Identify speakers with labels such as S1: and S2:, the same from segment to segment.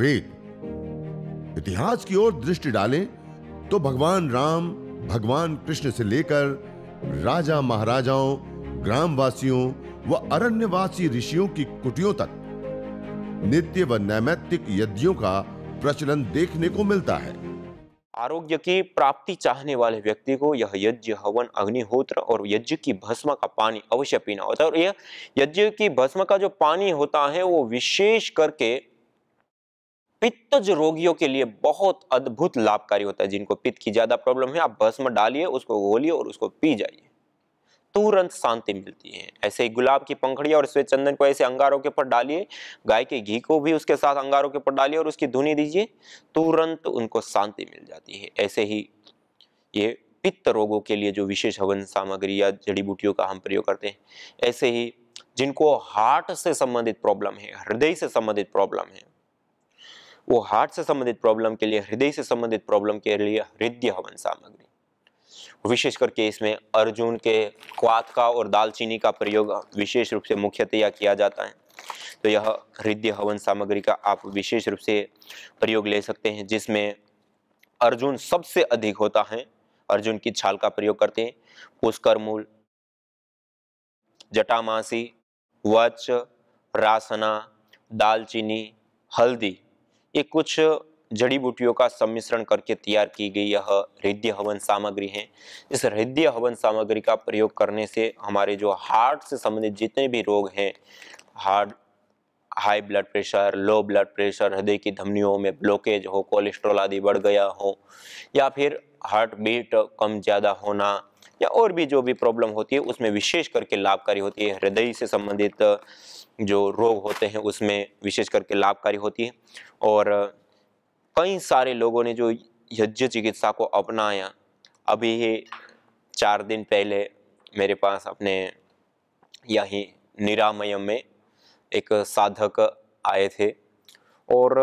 S1: वेद इतिहास की ओर दृष्टि डालें तो भगवान राम भगवान कृष्ण से लेकर राजा महाराजाओं ग्रामवासियों व अरण्यवासी ऋषियों की कुटियों तक नित्य व नैमित्तिक यज्ञों का प्रचलन देखने को मिलता है
S2: आरोग्य की प्राप्ति चाहने वाले व्यक्ति को यह यज्ञ हवन अग्निहोत्र और यज्ञ की भस्म का पानी अवश्य पीना होता है और यह यज्ञ की भस्म का जो पानी होता है वो विशेष करके पित्तज रोगियों के लिए बहुत अद्भुत लाभकारी होता है जिनको पित्त की ज्यादा प्रॉब्लम है आप भस्म डालिए उसको घोलिए और उसको पी जाइए तुरंत शांति मिलती है ऐसे ही गुलाब की पंखड़िया और श्वेत चंदन को ऐसे अंगारों के ऊपर डालिए गाय के घी को भी उसके साथ अंगारों के ऊपर डालिए और उसकी धुनी दीजिए तुरंत उनको शांति मिल जाती है ऐसे ही ये पित्त रोगों के लिए जो विशेष हवन सामग्री या जड़ी बूटियों का हम प्रयोग करते हैं ऐसे ही जिनको हार्ट से संबंधित प्रॉब्लम है हृदय से संबंधित प्रॉब्लम है वो हार्ट से संबंधित प्रॉब्लम के लिए हृदय से संबंधित प्रॉब्लम के लिए हृदय हवन सामग्री विशेष करके इसमें अर्जुन के क्वात का और दालचीनी का प्रयोग विशेष रूप से मुख्यतया किया जाता है तो यह हृदय हवन सामग्री का आप विशेष रूप से प्रयोग ले सकते हैं जिसमें अर्जुन सबसे अधिक होता है अर्जुन की छाल का प्रयोग करते हैं पुष्कर मूल जटामासी वच रासना दालचीनी हल्दी ये कुछ जड़ी बूटियों का सम्मिश्रण करके तैयार की गई यह हृदय हवन सामग्री है इस हृदय हवन सामग्री का प्रयोग करने से हमारे जो हार्ट से संबंधित जितने भी रोग हैं heart high blood pressure low blood pressure हृदय की धमनियों में ब्लॉकेज हो कोलेस्ट्रॉल आदि बढ़ गया हो या फिर हार्ट बीट कम ज़्यादा होना या और भी जो भी प्रॉब्लम होती है उसमें विशेष करके लाभकारी होती है हृदय से संबंधित जो रोग होते हैं उसमें विशेष करके लाभकारी होती है और कई सारे लोगों ने जो यज्ञ चिकित्सा को अपनाया अभी ही चार दिन पहले मेरे पास अपने यहीं निरामयम में एक साधक आए थे और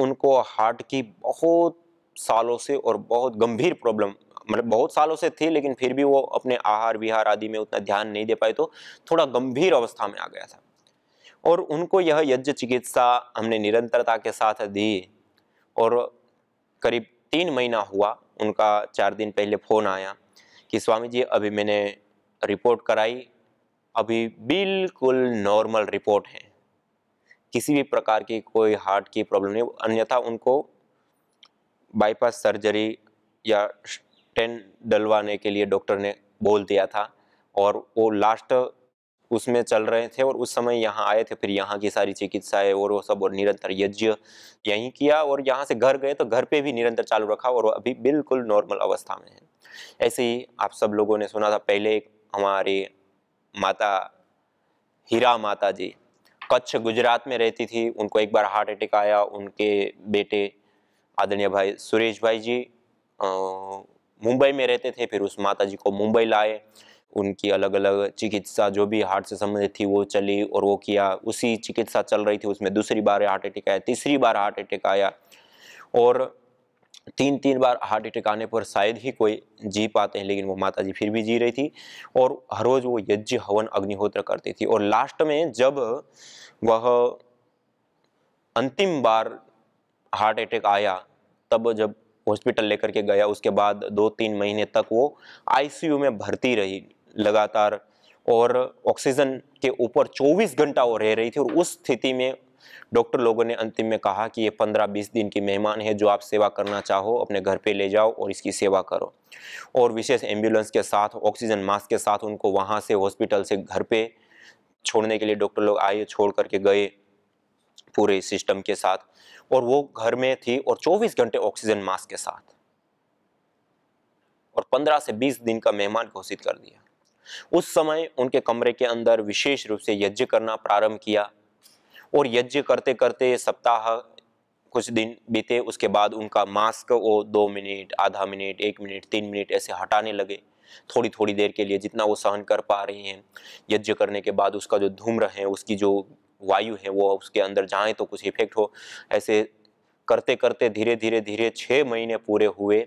S2: उनको हार्ट की बहुत सालों से और बहुत गंभीर प्रॉब्लम मतलब बहुत सालों से थी लेकिन फिर भी वो अपने आहार विहार आदि में उतना ध्यान नहीं दे पाए तो थोड़ा गंभीर अवस्था में आ गया था और उनको यह यज्ञ चिकित्सा हमने निरंतरता के साथ दी और करीब तीन महीना हुआ उनका चार दिन पहले फ़ोन आया कि स्वामी जी अभी मैंने रिपोर्ट कराई अभी बिल्कुल नॉर्मल रिपोर्ट है किसी भी प्रकार की कोई हार्ट की प्रॉब्लम नहीं अन्यथा उनको बाईपास सर्जरी या टेन डलवाने के लिए डॉक्टर ने बोल दिया था और वो लास्ट उसमें चल रहे थे और उस समय यहाँ आए थे फिर यहाँ की सारी चिकित्साएं और वो सब और निरंतर यज्ञ यहीं किया और यहाँ से घर गए तो घर पे भी निरंतर चालू रखा और अभी बिल्कुल नॉर्मल अवस्था में है ऐसे ही आप सब लोगों ने सुना था पहले हमारे माता हीरा माता जी कच्छ गुजरात में रहती थी उनको एक बार हार्ट अटैक आया उनके बेटे आदरणीय भाई सुरेश भाई जी मुंबई में रहते थे फिर उस माता जी को मुंबई लाए उनकी अलग अलग चिकित्सा जो भी हार्ट से संबंधित थी वो चली और वो किया उसी चिकित्सा चल रही थी उसमें दूसरी बार हार्ट अटैक आया तीसरी बार हार्ट अटैक आया और तीन तीन बार हार्ट अटैक आने पर शायद ही कोई जी पाते हैं लेकिन वो माता जी फिर भी जी रही थी और हर रोज़ वो यज्ञ हवन अग्निहोत्र करती थी और लास्ट में जब वह अंतिम बार हार्ट अटैक आया तब जब हॉस्पिटल लेकर के गया उसके बाद दो तीन महीने तक वो आईसीयू में भर्ती रही लगातार और ऑक्सीजन के ऊपर 24 घंटा वो रह रही थी और उस स्थिति में डॉक्टर लोगों ने अंतिम में कहा कि ये 15-20 दिन की मेहमान है जो आप सेवा करना चाहो अपने घर पे ले जाओ और इसकी सेवा करो और विशेष एम्बुलेंस के साथ ऑक्सीजन मास्क के साथ उनको वहाँ से हॉस्पिटल से घर पे छोड़ने के लिए डॉक्टर लोग आए छोड़ करके गए पूरे सिस्टम के साथ और वो घर में थी और 24 घंटे ऑक्सीजन मास्क के साथ और 15 से 20 दिन का मेहमान घोषित कर दिया उस समय उनके कमरे के अंदर विशेष रूप से यज्ञ करना प्रारंभ किया और यज्ञ करते करते सप्ताह कुछ दिन बीते उसके बाद उनका मास्क वो दो मिनट आधा मिनट एक मिनट तीन मिनट ऐसे हटाने लगे थोड़ी थोड़ी देर के लिए जितना वो सहन कर पा रही हैं यज्ञ करने के बाद उसका जो धूम्र है उसकी जो वायु है वो उसके अंदर जाए तो कुछ इफेक्ट हो ऐसे करते करते धीरे धीरे धीरे छः महीने पूरे हुए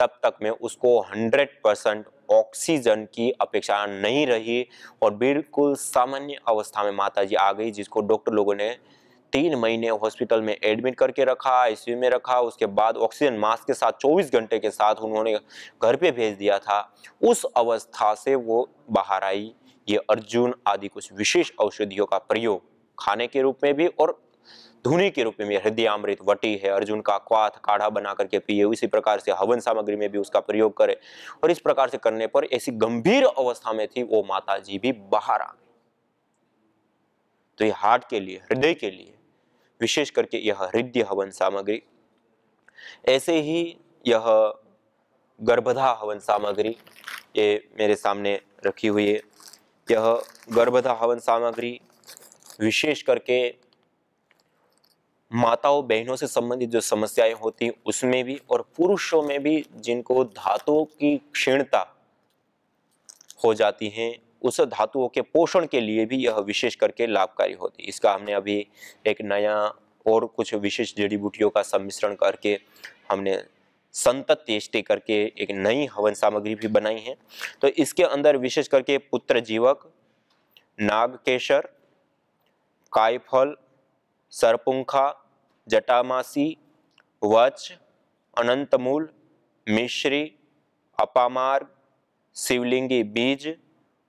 S2: तब तक में उसको 100 परसेंट ऑक्सीजन की अपेक्षा नहीं रही और बिल्कुल सामान्य अवस्था में माता जी आ गई जिसको डॉक्टर लोगों ने तीन महीने हॉस्पिटल में एडमिट करके रखा आईसीयू में रखा उसके बाद ऑक्सीजन मास्क के साथ 24 घंटे के साथ उन्होंने घर पे भेज दिया था उस अवस्था से वो बाहर आई ये अर्जुन आदि कुछ विशेष औषधियों का प्रयोग खाने के रूप में भी और धुनी के रूप में भी हृदयामृत वटी है अर्जुन का क्वाथ काढ़ा बना करके पिए इसी प्रकार से हवन सामग्री में भी उसका प्रयोग करे और इस प्रकार से करने पर ऐसी गंभीर अवस्था में थी वो माता जी भी बाहर आ गई तो ये हार्ट के लिए हृदय के लिए विशेष करके यह हृदय हवन सामग्री ऐसे ही यह गर्भधा हवन सामग्री ये मेरे सामने रखी हुई है यह गर्भधा हवन सामग्री विशेष करके माताओं बहनों से संबंधित जो समस्याएं होती उसमें भी और पुरुषों में भी जिनको धातुओं की क्षीणता हो जाती है उस धातुओं के पोषण के लिए भी यह विशेष करके लाभकारी होती है इसका हमने अभी एक नया और कुछ विशेष जड़ी बूटियों का सम्मिश्रण करके हमने संतत तेष्टि करके एक नई हवन सामग्री भी बनाई है तो इसके अंदर विशेष करके पुत्र जीवक नाग केशर कायफल सरपुंखा जटामासी वच अनंतमूल मिश्री अपामार्ग शिवलिंगी बीज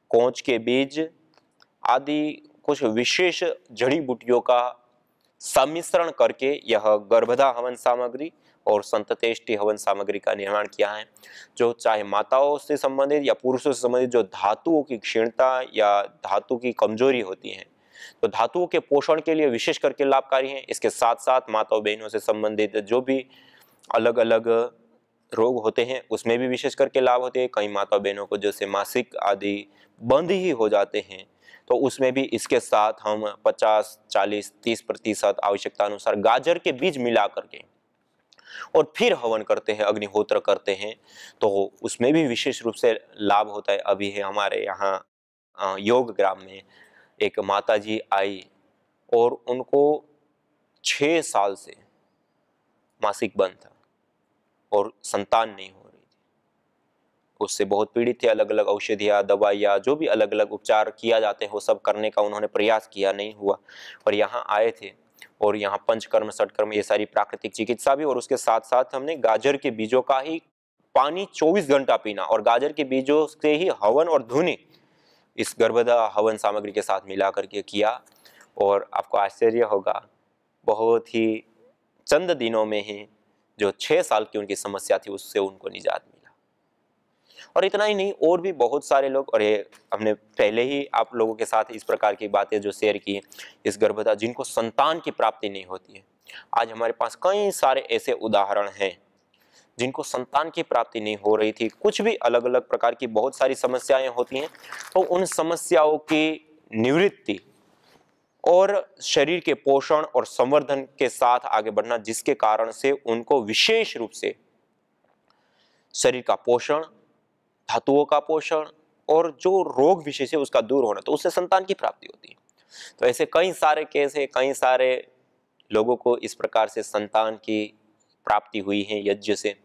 S2: कोंच के बीज आदि कुछ विशेष जड़ी बूटियों का सम्मिश्रण करके यह गर्भधा हवन सामग्री और संततेष्टि हवन सामग्री का निर्माण किया है जो चाहे माताओं से संबंधित या पुरुषों से संबंधित जो धातुओं की क्षीणता या धातु की कमजोरी होती है तो धातुओं के पोषण के लिए विशेष करके लाभकारी हैं इसके साथ साथ माता और बहनों से संबंधित जो भी अलग अलग रोग होते हैं उसमें भी विशेष करके लाभ होते हैं कई माता बहनों को जैसे मासिक आदि बंद ही हो जाते हैं तो उसमें भी इसके साथ हम 50, 40, 30 प्रतिशत आवश्यकता अनुसार गाजर के बीज मिला करके और फिर हवन करते हैं अग्निहोत्र करते हैं तो उसमें भी विशेष रूप से लाभ होता है अभी है हमारे यहाँ योग ग्राम में एक माता जी आई और उनको छः साल से मासिक बंद था और संतान नहीं हो रही थी उससे बहुत पीड़ित थे अलग अलग औषधियाँ दवाइयाँ जो भी अलग अलग उपचार किया जाते हैं वो सब करने का उन्होंने प्रयास किया नहीं हुआ और यहाँ आए थे और यहाँ पंचकर्म सटकर्म ये सारी प्राकृतिक चिकित्सा भी और उसके साथ साथ हमने गाजर के बीजों का ही पानी 24 घंटा पीना और गाजर के बीजों से ही हवन और धुनी इस गर्भदा हवन सामग्री के साथ मिला करके किया और आपको आश्चर्य होगा बहुत ही चंद दिनों में ही जो छः साल की उनकी समस्या थी उससे उनको निजात मिला और इतना ही नहीं और भी बहुत सारे लोग और ये हमने पहले ही आप लोगों के साथ इस प्रकार की बातें जो शेयर की इस गर्भदा जिनको संतान की प्राप्ति नहीं होती है आज हमारे पास कई सारे ऐसे उदाहरण हैं जिनको संतान की प्राप्ति नहीं हो रही थी कुछ भी अलग अलग प्रकार की बहुत सारी समस्याएं होती हैं तो उन समस्याओं की निवृत्ति और शरीर के पोषण और संवर्धन के साथ आगे बढ़ना जिसके कारण से उनको विशेष रूप से शरीर का पोषण धातुओं का पोषण और जो रोग विशेष है उसका दूर होना तो उससे संतान की प्राप्ति होती है तो ऐसे कई सारे केस है कई सारे लोगों को इस प्रकार से संतान की प्राप्ति हुई है यज्ञ से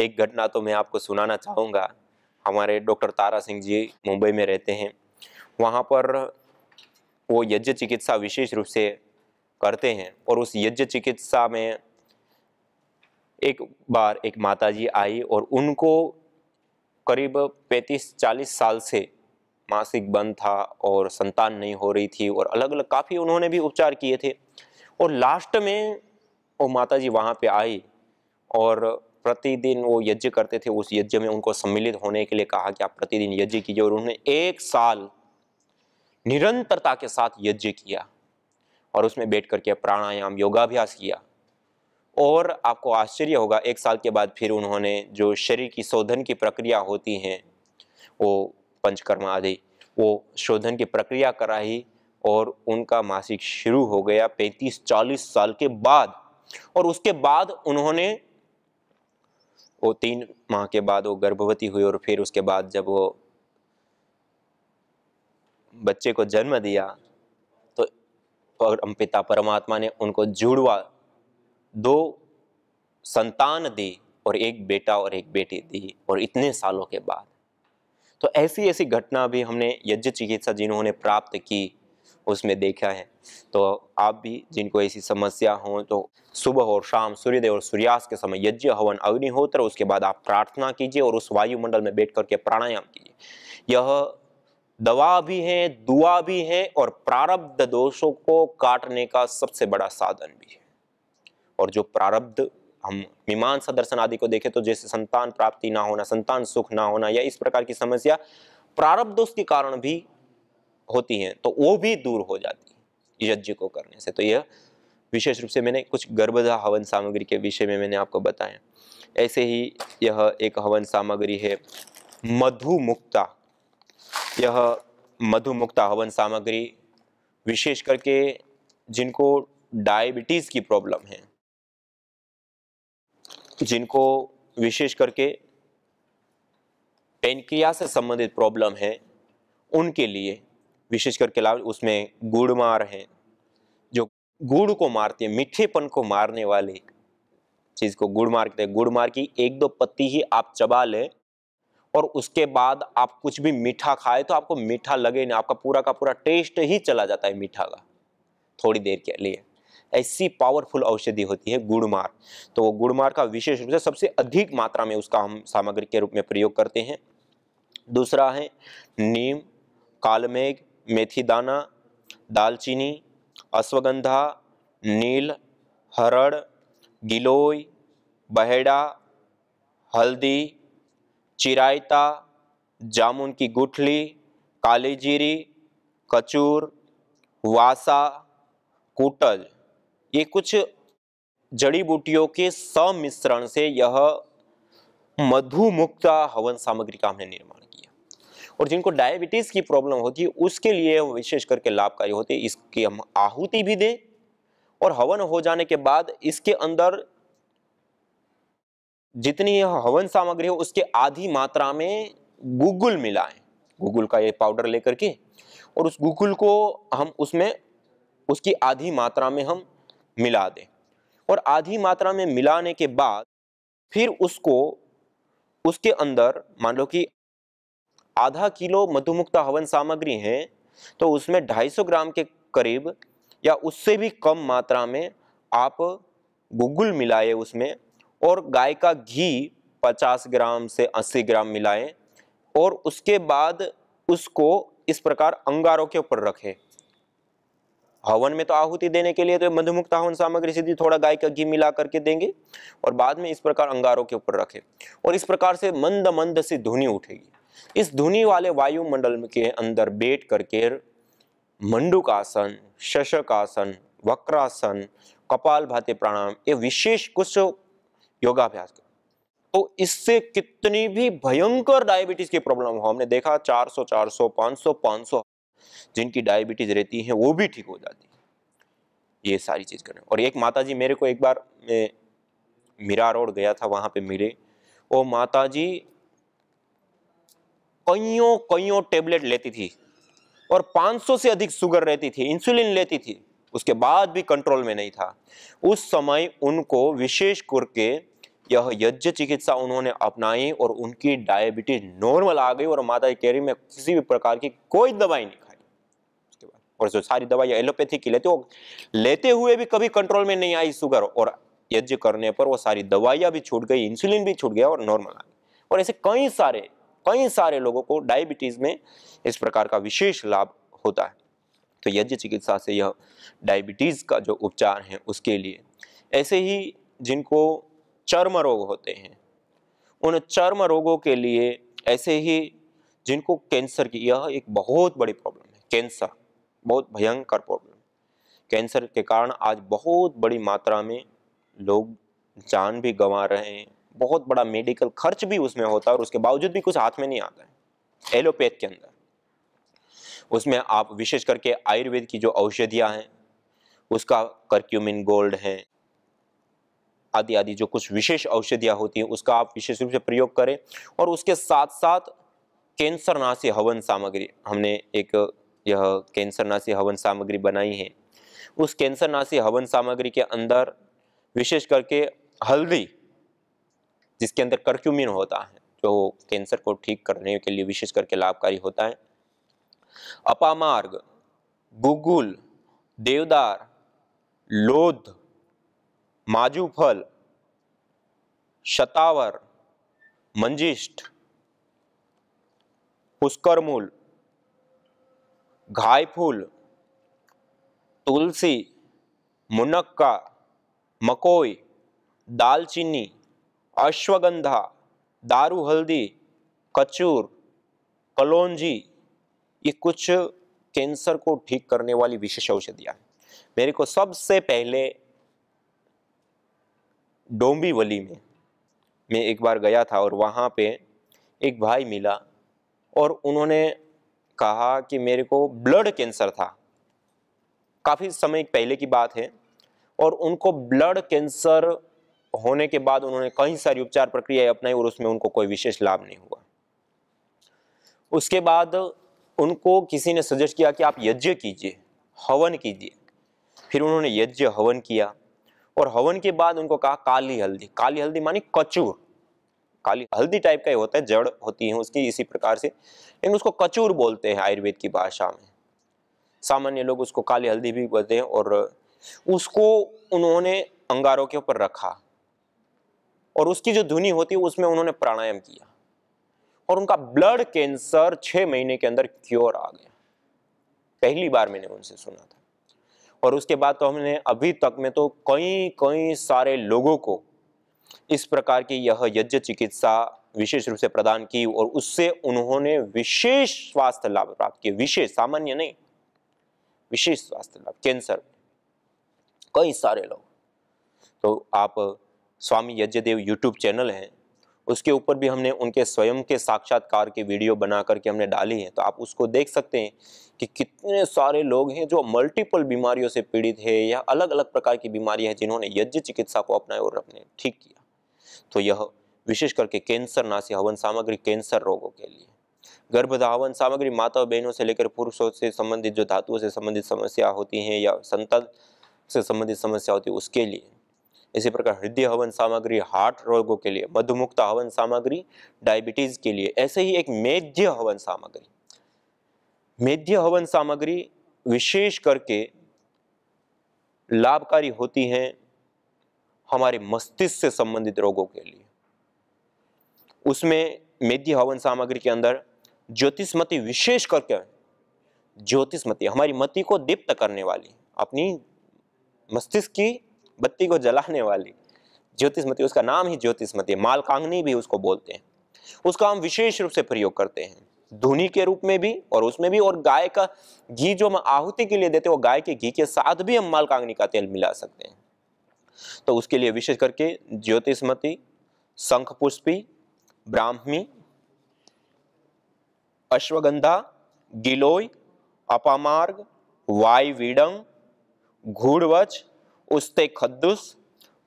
S2: एक घटना तो मैं आपको सुनाना चाहूँगा हमारे डॉक्टर तारा सिंह जी मुंबई में रहते हैं वहाँ पर वो यज्ञ चिकित्सा विशेष रूप से करते हैं और उस यज्ञ चिकित्सा में एक बार एक माताजी आई और उनको करीब 35-40 साल से मासिक बंद था और संतान नहीं हो रही थी और अलग अलग काफ़ी उन्होंने भी उपचार किए थे और लास्ट में वो माता जी वहाँ पे आई और प्रतिदिन वो यज्ञ करते थे उस यज्ञ में उनको सम्मिलित होने के लिए कहा कि आप प्रतिदिन यज्ञ कीजिए और उन्होंने एक साल निरंतरता के साथ यज्ञ किया और उसमें बैठ करके प्राणायाम योगाभ्यास किया और आपको आश्चर्य होगा एक साल के बाद फिर उन्होंने जो शरीर की शोधन की प्रक्रिया होती है वो पंचकर्मा आदि वो शोधन की प्रक्रिया कराई और उनका मासिक शुरू हो गया 35-40 साल के बाद और उसके बाद उन्होंने वो तीन माह के बाद वो गर्भवती हुई और फिर उसके बाद जब वो बच्चे को जन्म दिया तो परम पिता परमात्मा ने उनको जुड़वा दो संतान दी और एक बेटा और एक बेटी दी और इतने सालों के बाद तो ऐसी ऐसी घटना भी हमने यज्ञ चिकित्सा जिन्होंने प्राप्त की उसमें देखा है तो आप भी जिनको ऐसी समस्या हो तो सुबह और शाम सूर्यदेव और सूर्यास्त के समय यज्ञ हवन अग्निहोत्र उसके बाद आप प्रार्थना कीजिए और उस वायुमंडल में बैठ करके प्राणायाम कीजिए यह दवा भी है दुआ भी है और प्रारब्ध दोषों को काटने का सबसे बड़ा साधन भी है और जो प्रारब्ध हम मीमांसा दर्शन आदि को देखें तो जैसे संतान प्राप्ति ना होना संतान सुख ना होना या इस प्रकार की समस्या प्रारब्ध दोष के कारण भी होती हैं तो वो भी दूर हो जाती है यज्ञ को करने से तो यह विशेष रूप से मैंने कुछ गर्भधा हवन सामग्री के विषय में मैंने आपको बताया ऐसे ही यह एक हवन सामग्री है मधुमुक्ता यह मधुमुक्ता हवन सामग्री विशेष करके जिनको डायबिटीज़ की प्रॉब्लम है जिनको विशेष करके पेनक्रिया से संबंधित प्रॉब्लम है उनके लिए विशेष करके लाल उसमें गुड़मार है जो गुड़ को मारती है मीठेपन को मारने वाली चीज़ को गुड़ मारते हैं गुड़मार की एक दो पत्ती ही आप चबा लें और उसके बाद आप कुछ भी मीठा खाए तो आपको मीठा लगे नहीं आपका पूरा का पूरा टेस्ट ही चला जाता है मीठा का थोड़ी देर के लिए ऐसी पावरफुल औषधि होती है गुड़मार तो वो गुड़मार का विशेष रूप से सबसे अधिक मात्रा में उसका हम सामग्री के रूप में प्रयोग करते हैं दूसरा है नीम कालमेघ मेथी दाना दालचीनी अश्वगंधा नील हरड़ गिलोय बहेड़ा हल्दी चिरायता जामुन की गुठली काली जीरी कचूर वासा कुटल ये कुछ जड़ी बूटियों के सम्मिश्रण से यह मधुमुक्ता हवन सामग्री का हमने निर्माण और जिनको डायबिटीज़ की प्रॉब्लम होती है उसके लिए विशेष करके लाभकारी होती है इसकी हम आहुति भी दें और हवन हो जाने के बाद इसके अंदर जितनी हवन सामग्री है उसके आधी मात्रा में गूगल मिलाएं गूगल का ये पाउडर लेकर के और उस गूगल को हम उसमें उसकी आधी मात्रा में हम मिला दें और आधी मात्रा में मिलाने के बाद फिर उसको उसके अंदर मान लो कि आधा किलो मधुमुक्ता हवन सामग्री है तो उसमें 250 ग्राम के करीब या उससे भी कम मात्रा में आप गुगुल मिलाए उसमें और गाय का घी 50 ग्राम से 80 ग्राम मिलाएं और उसके बाद उसको इस प्रकार अंगारों के ऊपर रखें हवन में तो आहुति देने के लिए तो मधुमुक्त हवन सामग्री सीधी थोड़ा गाय का घी मिला करके देंगे और बाद में इस प्रकार अंगारों के ऊपर रखें और इस प्रकार से मंद मंद सी धुनी उठेगी इस धुनी वाले वायुमंडल के अंदर बैठ करके मंडुकासन शशकासन वक्रासन कपाल भाते प्राणायाम ये विशेष कुछ योगाभ्यास तो इससे कितनी भी भयंकर डायबिटीज की प्रॉब्लम हो हमने देखा 400 400 500 500 जिनकी डायबिटीज रहती है वो भी ठीक हो जाती है ये सारी चीज़ करना और एक माताजी मेरे को एक बार मैं मीरा रोड गया था वहां पे मिले ओ माताजी कईयों कईयों टेबलेट लेती थी और 500 से अधिक शुगर रहती थी इंसुलिन लेती थी उसके बाद भी कंट्रोल में नहीं था उस समय उनको विशेष करके यह यज्ञ चिकित्सा उन्होंने अपनाई और उनकी डायबिटीज नॉर्मल आ गई और माता की कैरी में किसी भी प्रकार की कोई दवाई नहीं खाई उसके बाद और जो सारी दवाई एलोपैथी की लेते वो लेते हुए भी कभी कंट्रोल में नहीं आई शुगर और यज्ञ करने पर वो सारी दवाइयाँ भी छूट गई इंसुलिन भी छूट गया और नॉर्मल आ गई और ऐसे कई सारे कई सारे लोगों को डायबिटीज़ में इस प्रकार का विशेष लाभ होता है तो यज्ञ चिकित्सा से यह डायबिटीज़ का जो उपचार है उसके लिए ऐसे ही जिनको चर्म रोग होते हैं उन चर्म रोगों के लिए ऐसे ही जिनको कैंसर की यह एक बहुत बड़ी प्रॉब्लम है कैंसर बहुत भयंकर प्रॉब्लम कैंसर के कारण आज बहुत बड़ी मात्रा में लोग जान भी गंवा रहे हैं बहुत बड़ा मेडिकल खर्च भी उसमें होता है और उसके बावजूद भी कुछ हाथ में नहीं आता है एलोपैथ के अंदर उसमें आप विशेष करके आयुर्वेद की जो औषधियां हैं उसका करक्यूमिन गोल्ड है आदि आदि जो कुछ विशेष औषधियां होती हैं उसका आप विशेष रूप से प्रयोग करें और उसके साथ साथ कैंसर नासी हवन सामग्री हमने एक यह कैंसर नासी हवन सामग्री बनाई है उस कैंसर नासी हवन सामग्री के अंदर विशेष करके हल्दी जिसके अंदर करक्यूमिन होता है जो कैंसर को ठीक करने के लिए विशेष करके लाभकारी होता है अपामार्ग गुगुल देवदार लोध माजूफल शतावर मंजिष्ठ पुष्करमूल घायफूल तुलसी मुनक्का मकोई दालचीनी अश्वगंधा दारू हल्दी कचूर कलोंजी ये कुछ कैंसर को ठीक करने वाली विशेष औषधियाँ हैं मेरे को सबसे पहले डोंबीवली में मैं एक बार गया था और वहाँ पे एक भाई मिला और उन्होंने कहा कि मेरे को ब्लड कैंसर था काफ़ी समय पहले की बात है और उनको ब्लड कैंसर होने के बाद उन्होंने कई सारी उपचार प्रक्रियाएं अपनाई और उसमें उनको कोई विशेष लाभ नहीं हुआ उसके बाद उनको किसी ने सजेस्ट किया कि आप यज्ञ कीजिए हवन कीजिए फिर उन्होंने यज्ञ हवन किया और हवन के बाद उनको कहा काली हल्दी काली हल्दी मानी कचूर काली हल्दी टाइप का ही होता है जड़ होती है उसकी इसी प्रकार से लेकिन उसको कचूर बोलते हैं आयुर्वेद की भाषा में सामान्य लोग उसको काली हल्दी भी बोलते हैं और उसको उन्होंने अंगारों के ऊपर रखा और उसकी जो धुनी होती है उसमें उन्होंने प्राणायाम किया और उनका ब्लड कैंसर छह महीने के अंदर क्योर आ गया पहली बार मैंने उनसे सुना था और उसके बाद तो हमने अभी तक में तो कई कई सारे लोगों को इस प्रकार की यह यज्ञ चिकित्सा विशेष रूप से प्रदान की और उससे उन्होंने विशेष स्वास्थ्य लाभ प्राप्त किए विशेष सामान्य नहीं विशेष स्वास्थ्य लाभ कैंसर कई सारे लोग तो आप स्वामी यज्ञदेव यूट्यूब चैनल है उसके ऊपर भी हमने उनके स्वयं के साक्षात्कार के वीडियो बना करके हमने डाली है तो आप उसको देख सकते हैं कि कितने सारे लोग हैं जो मल्टीपल बीमारियों से पीड़ित है या अलग अलग प्रकार की बीमारियां हैं जिन्होंने यज्ञ चिकित्सा को अपनाए और अपने ठीक किया तो यह विशेष करके कैंसर नासी हवन सामग्री कैंसर रोगों के लिए गर्भधावन सामग्री माता बहनों से लेकर पुरुषों से संबंधित जो धातुओं से संबंधित समस्या होती हैं या संतान से संबंधित समस्या होती है उसके लिए इसी प्रकार हृदय हवन सामग्री हार्ट रोगों के लिए मधुमुक्त हवन सामग्री डायबिटीज़ के लिए ऐसे ही एक मेध्य हवन सामग्री मेध्य हवन सामग्री विशेष करके लाभकारी होती है हमारे मस्तिष्क से संबंधित रोगों के लिए उसमें मेध्य हवन सामग्री के अंदर ज्योतिषमती विशेष करके ज्योतिषमती हमारी मति को दीप्त करने वाली अपनी मस्तिष्क की बत्ती को जलाने वाली ज्योतिषमती उसका नाम ही ज्योतिषमती है मालकांगनी भी उसको बोलते हैं उसका हम विशेष रूप से प्रयोग करते हैं धुनी के रूप में भी और उसमें भी और गाय का घी जो हम आहुति के लिए देते हैं वो गाय के घी के साथ भी हम मालकांगनी का तेल मिला सकते हैं तो उसके लिए विशेष करके ज्योतिषमती शंख पुष्पी ब्राह्मी अश्वगंधा गिलोय अपामार्ग वाई घूड़वच उस्ते खद्दुस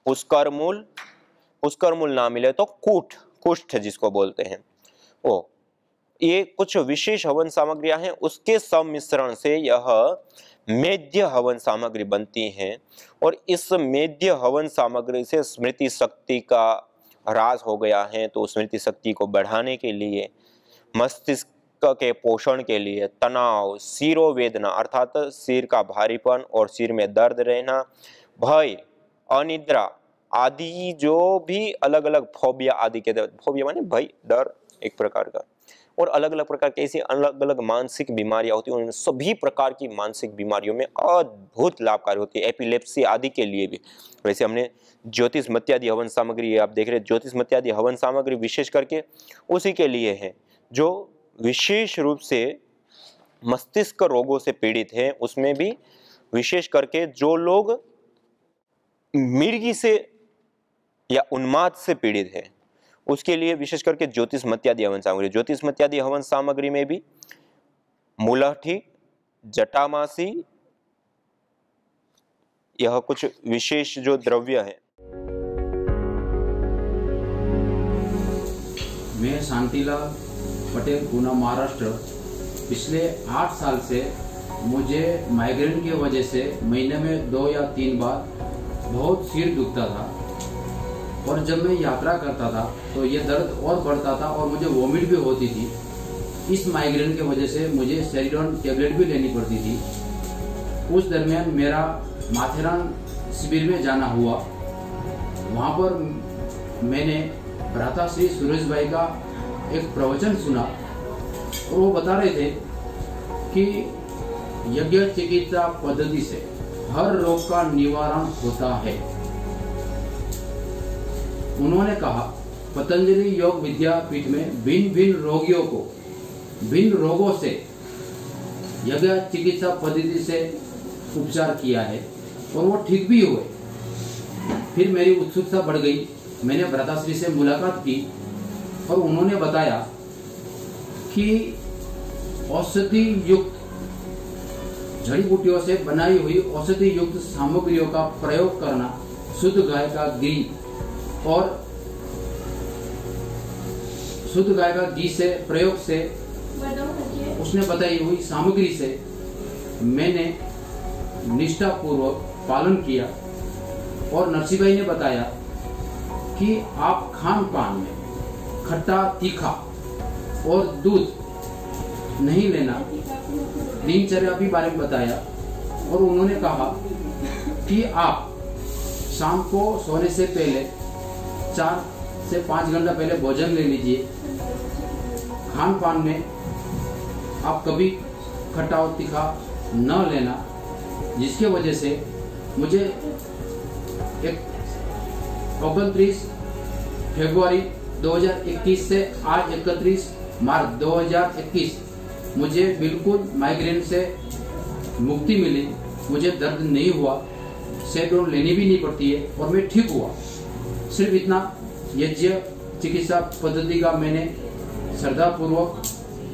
S2: पुष्करमूल पुष्करमूल ना मिले तो कूट कुष्ठ जिसको बोलते हैं ओ ये कुछ विशेष हवन सामग्रियां हैं उसके सम्मिश्रण से यह मेद्य हवन सामग्री बनती हैं और इस मेद्य हवन सामग्री से स्मृति शक्ति का ह्रास हो गया है तो स्मृति शक्ति को बढ़ाने के लिए मस्तिष्क के पोषण के लिए तनाव सिरोवेदना वेदना अर्थात सिर का भारीपन और सिर में दर्द रहना भय अनिद्रा आदि जो भी अलग अलग फोबिया आदि के फोबिया माने भय डर एक प्रकार का और अलग अलग प्रकार के ऐसी अलग अलग मानसिक बीमारियां होती हैं उन सभी प्रकार की मानसिक बीमारियों में अद्भुत लाभकारी होती है एपिलेप्सी आदि के लिए भी वैसे हमने ज्योतिष मत्यादि हवन सामग्री आप देख रहे हैं ज्योतिष मत्यादि हवन सामग्री विशेष करके उसी के लिए है जो विशेष रूप से मस्तिष्क रोगों से पीड़ित हैं उसमें भी विशेष करके जो लोग मिर्गी से या उन्माद से पीड़ित है उसके लिए विशेष करके ज्योतिष मत्यादि हवन सामग्री ज्योतिष मत्यादि हवन सामग्री में भी मुलाठी जटामासी यह कुछ विशेष जो द्रव्य है
S3: मैं शांतिलाल पटेल पूना महाराष्ट्र पिछले आठ साल से मुझे माइग्रेन की वजह से महीने में दो या तीन बार बहुत सिर दुखता था और जब मैं यात्रा करता था तो ये दर्द और बढ़ता था और मुझे वॉमिट भी होती थी इस माइग्रेन के वजह से मुझे सेरिडॉन टेबलेट भी लेनी पड़ती थी उस दरमियान मेरा माथेरान शिविर में जाना हुआ वहाँ पर मैंने भ्राता श्री सुरेश भाई का एक प्रवचन सुना और वो बता रहे थे कि यज्ञ चिकित्सा पद्धति से हर रोग का निवारण होता है उन्होंने कहा पतंजलि योग विद्यापीठ में भिन्न भिन्न रोगियों को भिन्न रोगों से यज्ञ चिकित्सा पद्धति से उपचार किया है और वो ठीक भी हुए फिर मेरी उत्सुकता बढ़ गई मैंने भ्रताश्री से मुलाकात की और उन्होंने बताया कि औषधि युक्त जड़ी बूटियों से बनाई हुई औषधि युक्त सामग्रियों का प्रयोग करना शुद्ध गाय का घी और शुद्ध गाय का घी से प्रयोग से उसने बताई हुई सामग्री से मैंने निष्ठा पूर्वक पालन किया और नरसिंह ने बताया कि आप खान पान में खट्टा तीखा और दूध नहीं लेना दिनचर्या के बारे में बताया और उन्होंने कहा कि आप शाम को सोने से पहले चार से पाँच घंटा पहले भोजन ले लीजिए खान पान में आप कभी खट्टा और तीखा न लेना जिसके वजह से मुझे एक ओगनतीस फेब्रुआरी 2021 से आज इकतीस मार्च 2021 मुझे बिल्कुल माइग्रेन से मुक्ति मिली मुझे दर्द नहीं हुआ सेडोन लेनी भी नहीं पड़ती है और मैं ठीक हुआ सिर्फ इतना यज्ञ चिकित्सा पद्धति का मैंने श्रद्धापूर्वक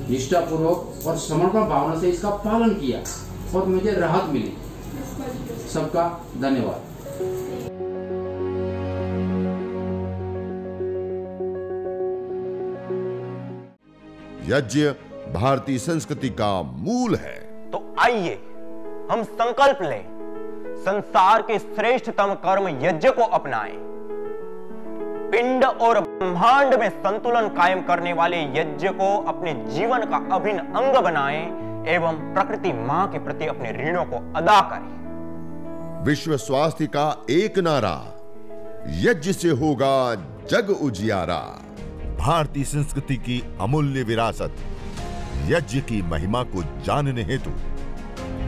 S3: निष्ठापूर्वक और समर्पण भावना से इसका पालन किया और मुझे राहत मिली सबका धन्यवाद
S1: यज्ञ भारतीय संस्कृति का मूल है
S2: तो आइए हम संकल्प लें संसार के श्रेष्ठतम कर्म यज्ञ को अपनाएं पिंड और ब्रह्मांड में संतुलन कायम करने वाले यज्ञ को अपने जीवन का अभिन्न अंग बनाएं एवं प्रकृति मां के प्रति अपने ऋणों को अदा करें
S1: विश्व स्वास्थ्य का एक नारा यज्ञ से होगा जग उजियारा भारतीय संस्कृति की अमूल्य विरासत यज्ञ की महिमा को जानने हेतु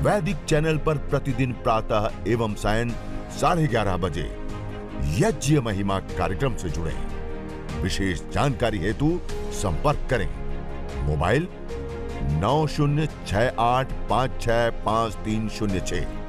S1: वैदिक चैनल पर प्रतिदिन प्रातः एवं सायं साढ़े ग्यारह बजे यज्ञ महिमा कार्यक्रम से जुड़े विशेष जानकारी हेतु संपर्क करें मोबाइल नौ शून्य छ आठ पाँच छ पाँच तीन शून्य छह